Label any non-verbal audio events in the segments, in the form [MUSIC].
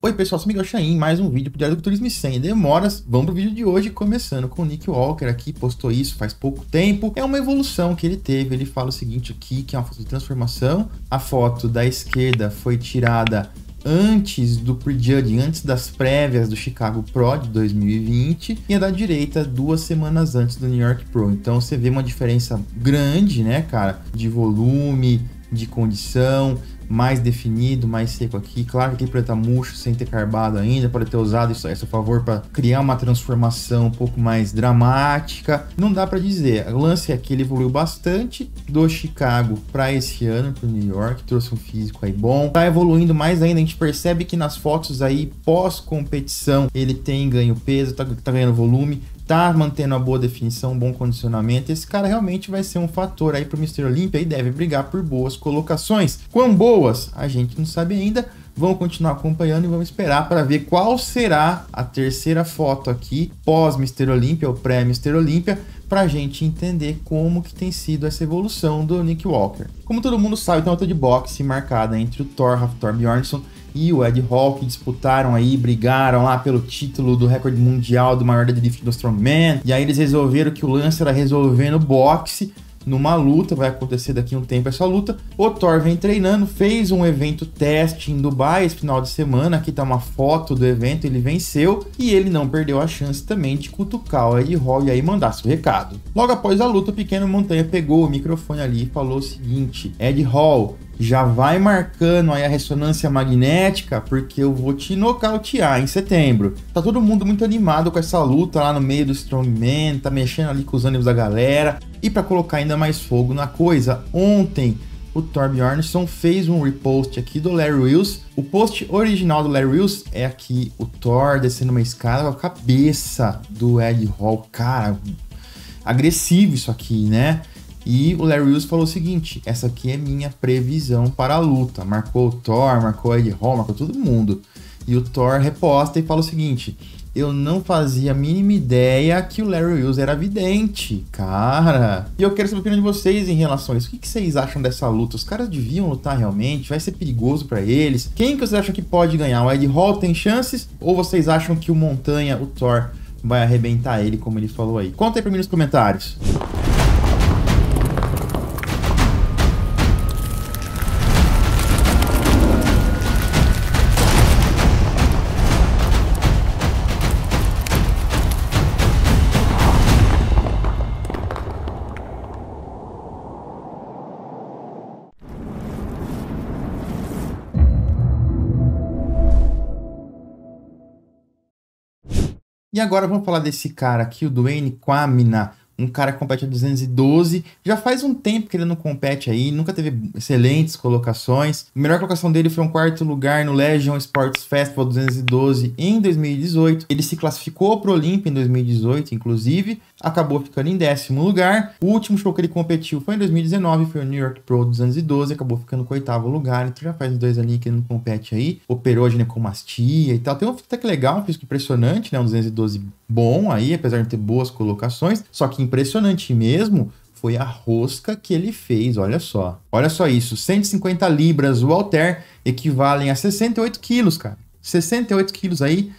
Oi pessoal, sou Miguel Chain, mais um vídeo pro Diário do Turismo Sem Demoras. Vamos pro vídeo de hoje, começando com o Nick Walker aqui, postou isso faz pouco tempo. É uma evolução que ele teve, ele fala o seguinte aqui, que é uma foto de transformação. A foto da esquerda foi tirada antes do prejudging, antes das prévias do Chicago Pro de 2020 e a da direita duas semanas antes do New York Pro. Então você vê uma diferença grande, né, cara, de volume, de condição, mais definido, mais seco aqui. Claro que ele pode estar murcho, sem ter carbado ainda, pode ter usado isso a seu favor para criar uma transformação um pouco mais dramática. Não dá para dizer. O lance é que ele evoluiu bastante do Chicago para esse ano, para New York, trouxe um físico aí bom. Tá evoluindo mais ainda, a gente percebe que nas fotos aí pós-competição ele tem ganho peso, tá, tá ganhando volume, tá mantendo uma boa definição, um bom condicionamento, esse cara realmente vai ser um fator aí para o Mr. Olympia e deve brigar por boas colocações. Quão boas? A gente não sabe ainda. Vamos continuar acompanhando e vamos esperar para ver qual será a terceira foto aqui pós Mr. Olympia ou pré Mr. Olympia para a gente entender como que tem sido essa evolução do Nick Walker. Como todo mundo sabe, tem uma luta de boxe marcada entre o Thor Raftor Bjornsson e o Ed Hawk disputaram aí, brigaram lá pelo título do recorde mundial do maior deadlift do Strongman. E aí eles resolveram que o lance era resolvendo boxe numa luta, vai acontecer daqui a um tempo essa luta. O Thor vem treinando, fez um evento teste em Dubai esse final de semana, aqui tá uma foto do evento, ele venceu e ele não perdeu a chance também de cutucar o Ed Hall e aí mandar seu recado. Logo após a luta, o pequeno Montanha pegou o microfone ali e falou o seguinte: Ed Hall, já vai marcando aí a ressonância magnética, porque eu vou te nocautear em setembro. Tá todo mundo muito animado com essa luta lá no meio do Strongman, tá mexendo ali com os ânimos da galera. E para colocar ainda mais fogo na coisa, ontem o Torbjornsson fez um repost aqui do Larry Wills. O post original do Larry Wills é aqui o Thor descendo uma escada com a cabeça do Ed Hall. Cara, agressivo isso aqui, né? E o Larry Hughes falou o seguinte: essa aqui é minha previsão para a luta. Marcou o Thor, marcou Ed Hall, marcou todo mundo. E o Thor reposta e fala o seguinte: eu não fazia a mínima ideia que o Larry Hughes era vidente, cara. E eu quero saber a opinião de vocês em relação a isso. O que vocês acham dessa luta? Os caras deviam lutar realmente? Vai ser perigoso para eles? Quem que vocês acham que pode ganhar? O Ed Hall tem chances? Ou vocês acham que o Montanha, o Thor, vai arrebentar ele, como ele falou aí? Conta aí pra mim nos comentários. E agora vamos falar desse cara aqui, o Duane Quamina um cara que compete a 212. Já faz um tempo que ele não compete aí, nunca teve excelentes colocações. A melhor colocação dele foi um quarto lugar no Legion Sports Festival 212 em 2018. Ele se classificou para o Olympia em 2018, inclusive, acabou ficando em décimo lugar. O último show que ele competiu foi em 2019, foi o New York Pro 212, acabou ficando com o oitavo lugar. Então já faz dois anos que ele não compete aí. Operou a ginecomastia e tal. Tem um que legal, um físico impressionante, né? Um 212 bom aí, apesar de ter boas colocações. Só que impressionante mesmo foi a rosca que ele fez, olha só. Olha só isso, 150 libras o halter equivalem a 68 quilos, cara. 68 quilos aí.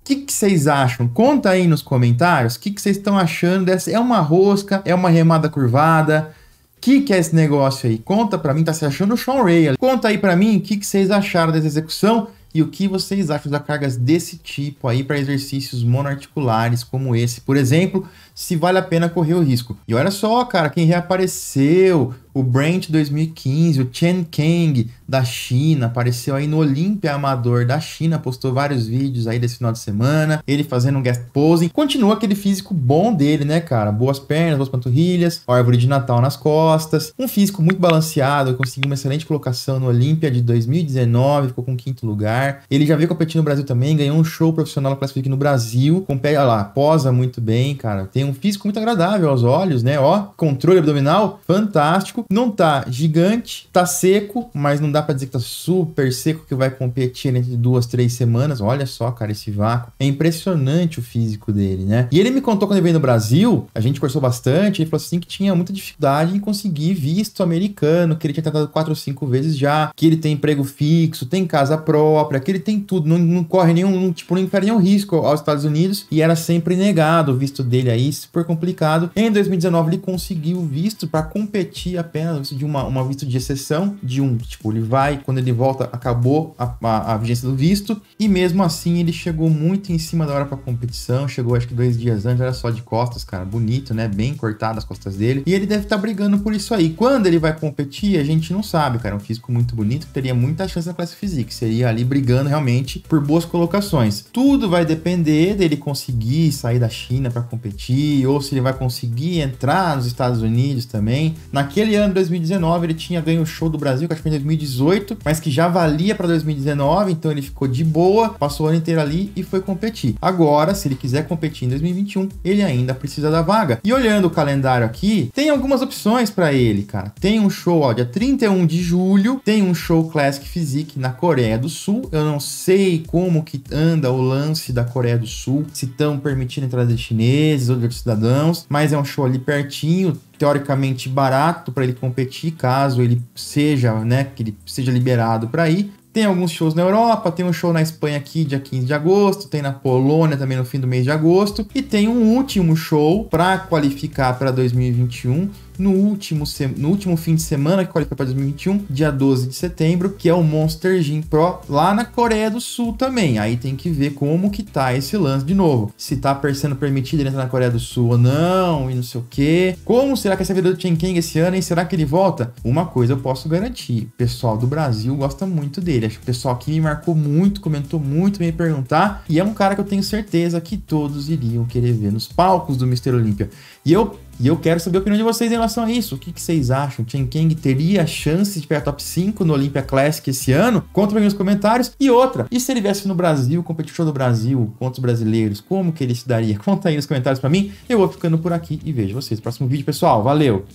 O que, que vocês acham? Conta aí nos comentários o que, que vocês estão achando dessa. É uma rosca? É uma remada curvada? O que, que é esse negócio aí? Conta pra mim, tá se achando o Sean Ray. Conta aí pra mim o que, que vocês acharam dessa execução e o que vocês acham das cargas desse tipo aí para exercícios monoarticulares como esse, por exemplo, se vale a pena correr o risco? E olha só, cara, quem reapareceu, o Brent 2015, o Chen Kang da China, apareceu aí no Olímpia Amador da China, postou vários vídeos aí desse final de semana, ele fazendo um guest pose. Continua aquele físico bom dele, né, cara? Boas pernas, boas panturrilhas, árvore de Natal nas costas, um físico muito balanceado, conseguiu uma excelente colocação no Olímpia de 2019, ficou com quinto lugar. Ele já veio competir no Brasil também, ganhou um show profissional no Classific no Brasil, com pé, olha lá, posa muito bem, cara. Tem um físico muito agradável aos olhos, né? Ó, controle abdominal fantástico não tá gigante, tá seco, mas não dá para dizer que tá super seco que vai competir entre duas, três semanas. Olha só, cara, esse vácuo. É impressionante o físico dele, né? E ele me contou quando ele veio no Brasil, a gente conversou bastante, ele falou assim que tinha muita dificuldade em conseguir visto americano, que ele tinha tentado quatro ou cinco vezes já, que ele tem emprego fixo, tem casa própria, que ele tem tudo, não, não corre nenhum, não, tipo, não corre nenhum risco aos Estados Unidos e era sempre negado o visto dele aí, super complicado. Em 2019 ele conseguiu visto para competir apenas apenas de uma, uma visto de exceção, de um, tipo, ele vai, quando ele volta, acabou a, a, a vigência do visto, e mesmo assim ele chegou muito em cima da hora para competição, chegou acho que dois dias antes, era só de costas, cara, bonito, né? Bem cortado as costas dele, e ele deve estar tá brigando por isso aí. Quando ele vai competir, a gente não sabe, cara, um físico muito bonito, teria muita chance na classe física seria ali brigando realmente por boas colocações. Tudo vai depender dele conseguir sair da China para competir, ou se ele vai conseguir entrar nos Estados Unidos também. Naquele ano engano, 2019 ele tinha ganho o show do Brasil, que acho que foi em 2018, mas que já valia para 2019, então ele ficou de boa, passou o ano inteiro ali e foi competir. Agora, se ele quiser competir em 2021, ele ainda precisa da vaga. E olhando o calendário aqui, tem algumas opções para ele, cara. Tem um show, ó, dia 31 de julho, tem um show Classic Physique na Coreia do Sul. Eu não sei como que anda o lance da Coreia do Sul, se estão permitindo entrada de chineses ou de outros cidadãos, mas é um show ali pertinho, teoricamente barato para ele competir, caso ele seja, né, que ele seja liberado para ir. Tem alguns shows na Europa, tem um show na Espanha aqui dia 15 de agosto, tem na Polônia também no fim do mês de agosto e tem um último show para qualificar para 2021 no último, no último fim de semana, que qualifica para 2021, dia 12 de setembro, que é o Monster Gin Pro lá na Coreia do Sul também. Aí tem que ver como que tá esse lance de novo. Se tá sendo permitido ele entrar na Coreia do Sul ou não, e não sei o quê. Como será que essa vida do Chen Kang esse ano, e Será que ele volta? Uma coisa eu posso garantir: o pessoal do Brasil gosta muito dele. Acho que o pessoal aqui me marcou muito, comentou muito, me perguntar. E é um cara que eu tenho certeza que todos iriam querer ver nos palcos do Mister Olímpia. E eu e eu quero saber a opinião de vocês em relação a isso. O que, que vocês acham? Chen Kang teria a chance de pegar top 5 no Olympia Classic esse ano? Conta pra mim nos comentários. E outra, e se ele viesse no Brasil, competir show do Brasil contra os brasileiros? Como que ele se daria? [LAUGHS] Conta aí nos comentários para mim. Eu vou ficando por aqui e vejo vocês no próximo vídeo, pessoal. Valeu!